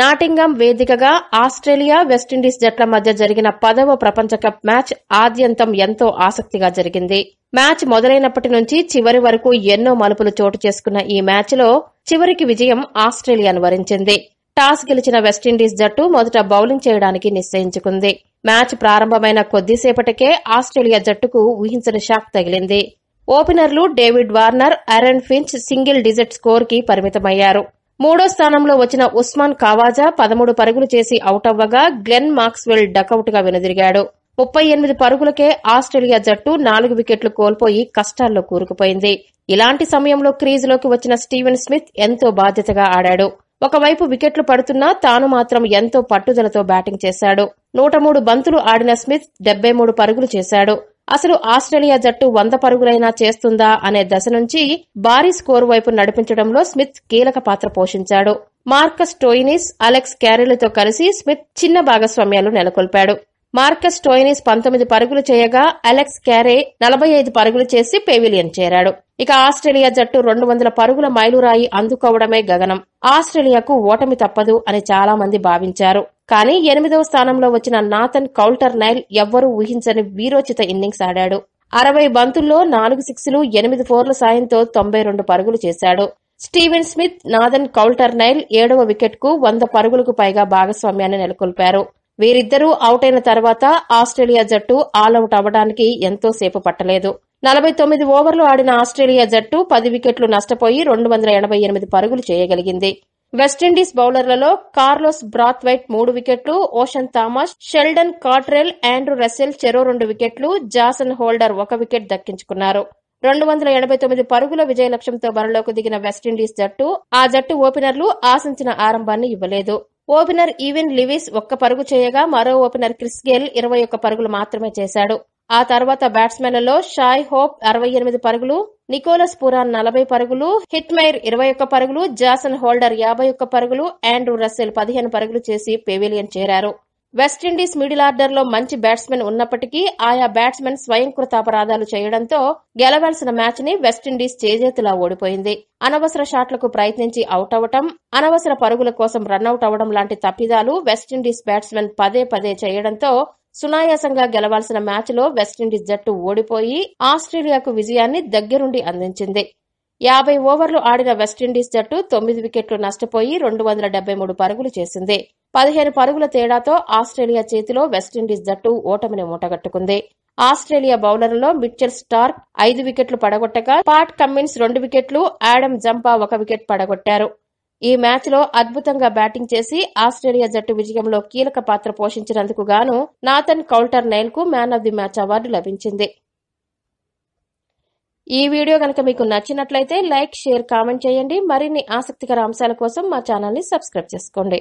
నాటింగం వేదికగా Australia West Indies జట్ల మధ్య జరిగిన పదవ ప్రపంచ కప్ మ్యాచ్ ఆద్యంతం ఎంతో ఆసక్తిగా జరిగింది మ్యాచ్ మొదలైనప్పటి నుంచి చివరి వరకు ఎన్నో మలుపులు చోటు చేసుకున్న ఈ మ్యాచ్లో చివరికి విజయం ఆస్ట్రేలియాను వరించింది టాస్ గెలిచిన వెస్టిండీస్ జట్టు మొదట బౌలింగ్ చేయడానికి నిశ్చయించుకుంది మ్యాచ్ ప్రారంభమైన కొద్దిసేపటికే ఆస్ట్రేలియా జట్టుకు ఊహించని షాక్ తగిలింది ఓపెనర్లు David Warner Aaron Finch single digit స్కోర్కి పరిమితమయ్యారు మూడో స్థానంలో వచ్చిన ఉస్మాన్ కావాజా పదమూడు పరుగులు చేసి అవుట్ అవ్వగా గ్లెన్ మాక్స్వెల్ డకౌట్ గా వెనుదిరిగాడు ముప్పై ఎనిమిది పరుగులకే ఆస్ట్రేలియా జట్టు నాలుగు వికెట్లు కోల్పోయి కష్టాల్లో కూరుకుపోయింది ఇలాంటి సమయంలో క్రీజులోకి వచ్చిన స్టీవెన్ స్మిత్ ఎంతో బాధ్యతగా ఆడాడు ఒకవైపు వికెట్లు పడుతున్నా తాను మాత్రం ఎంతో పట్టుదలతో బ్యాటింగ్ చేశాడు నూట మూడు బంతులు ఆడిన స్మిత్ డెబ్బై మూడు పరుగులు చేశాడు అసలు ఆస్ట్రేలియా జట్టు వంద పరుగులైనా చేస్తుందా అనే దశ నుంచి భారీ స్కోర్ వైపు నడిపించడంలో స్మిత్ కీలక పాత్ర పోషించాడు మార్కస్ టోయినిస్ అలెక్స్ క్యారెలతో కలిసి స్మిత్ చిన్న భాగస్వామ్యాలు నెలకొల్పాడు మార్కస్ టోయినిస్ పంతొమ్మిది పరుగులు చేయగా అలెక్స్ క్యారే నలభై ఐదు పరుగులు చేసి పెవిలియన్ చేరాడు ఇక ఆస్ట్రేలియా జట్టు రెండు వందల పరుగుల మైలురాయి అందుకోవడమే గగనం ఆస్ట్రేలియాకు ఓటమి తప్పదు అని చాలా మంది భావించారు కానీ ఎనిమిదవ స్థానంలో వచ్చిన నాథన్ కౌల్టర్ నైల్ ఎవ్వరూ ఊహించని వీరోచిత ఇన్నింగ్స్ ఆడాడు అరవై బంతుల్లో నాలుగు సిక్స్లు ఎనిమిది ఫోర్ల సాయంతో తొంభై రెండు పరుగులు చేశాడు Steven Smith Nathan Coulter Nile ఏడవ వికెట్కు వంద పరుగులకు పైగా భాగస్వామ్యాన్ని నెలకొల్పారు వీరిద్దరూ అవుట్ అయిన తర్వాత ఆస్ట్రేలియా జట్టు ఆలౌట్ అవ్వడానికి ఎంతో సేపు పట్టలేదు నలభై తొమ్మిది ఓవర్లు ఆడిన ఆస్ట్రేలియా జట్టు పది వికెట్లు నష్టపోయి రెండు వందల ఎనభై ఎనిమిది పరుగులు చేయగలిగింది వెస్టిండీస్ బౌలర్లలో కార్లోస్ బ్రాత్వైట్ మూడు వికెట్లు Oshane Thomas Sheldon Cottrell Andre Russell చెరో రెండు వికెట్లు జాసన్ హోల్డర్ ఒక వికెట్ దక్కించుకున్నారు రెండు వందల ఎనభై తొమ్మిది పరుగుల విజయ లక్ష్యంతో బరిలోకి దిగిన వెస్టిండీస్ జట్టు ఆ జట్టు ఓపెనర్లు ఆశించిన ఆరంభాన్ని ఇవ్వలేదు ఓపెనర్ ఈవెన్ లివిస్ ఒక్క పరుగు చేయగా మరో ఓపెనర్ క్రిస్ గేల్ ఇరవై ఒక్క పరుగులు మాత్రమే చేశాడు ఆ తర్వాత బ్యాట్స్మెన్లలో షాయ్ హోప్ అరవై ఎనిమిది పరుగులు నికోలస్ పురాన్ నలభై పరుగులు హిట్మైర్ ఇరవై ఒక్క పరుగులు జాసన్ హోల్డర్ యాభై ఒక్క పరుగులు ఆండ్రూ రస్సెల్ పదిహేను పరుగులు చేసి పెవిలియన్ చేరారు వెస్టిండీస్ మిడిల్ ఆర్డర్లో మంచి బ్యాట్స్మెన్ ఉన్నప్పటికీ ఆయా బ్యాట్స్మెన్ అపరాధాలు చేయడంతో గెలవాల్సిన మ్యాచ్ని వెస్టిండీస్ చేజేతులా ఓడిపోయింది అనవసర షాట్లకు ప్రయత్నించి అవుట్ అవ్వటం అనవసర పరుగుల కోసం రన్అట్ అవ్వడం లాంటి తప్పిదాలు వెస్టిండీస్ బ్యాట్స్మెన్ పదే పదే చేయడంతో సునాయాసంగా గెలవాల్సిన మ్యాచ్లో వెస్టిండీస్ జట్టు ఓడిపోయి ఆస్ట్రేలియాకు విజయాన్ని దగ్గరుండి అందించింది యాభై ఓవర్లు ఆడిన వెస్టిండీస్ జట్టు తొమ్మిది వికెట్లు నష్టపోయి రెండు వందల డెబ్బై మూడు పరుగులు చేసింది పదిహేను పరుగుల తేడాతో ఆస్ట్రేలియా చేతిలో వెస్టిండీస్ జట్టు ఓటమిని మూటగట్టుకుంది ఆస్ట్రేలియా బౌలర్లలో మిచ్చెల్ స్టార్క్ ఐదు వికెట్లు పడగొట్టగా పాట్ కమ్మిన్స్ రెండు వికెట్లు ఆడమ్ జంపా ఒక వికెట్ పడగొట్టారు ఈ మ్యాచ్లో అద్భుతంగా బ్యాటింగ్ చేసి ఆస్ట్రేలియా జట్టు విజయంలో కీలక పాత్ర పోషించినందుకు గాను నాథన్ కౌల్టర్ నైల్ కు man of the match award లభించింది ఈ వీడియో గనక మీకు నచ్చినట్లయితే లైక్ షేర్ కామెంట్ చేయండి మరిన్ని ఆసక్తికర అంశాల కోసం మా ఛానల్ని సబ్స్క్రైబ్ చేసుకోండి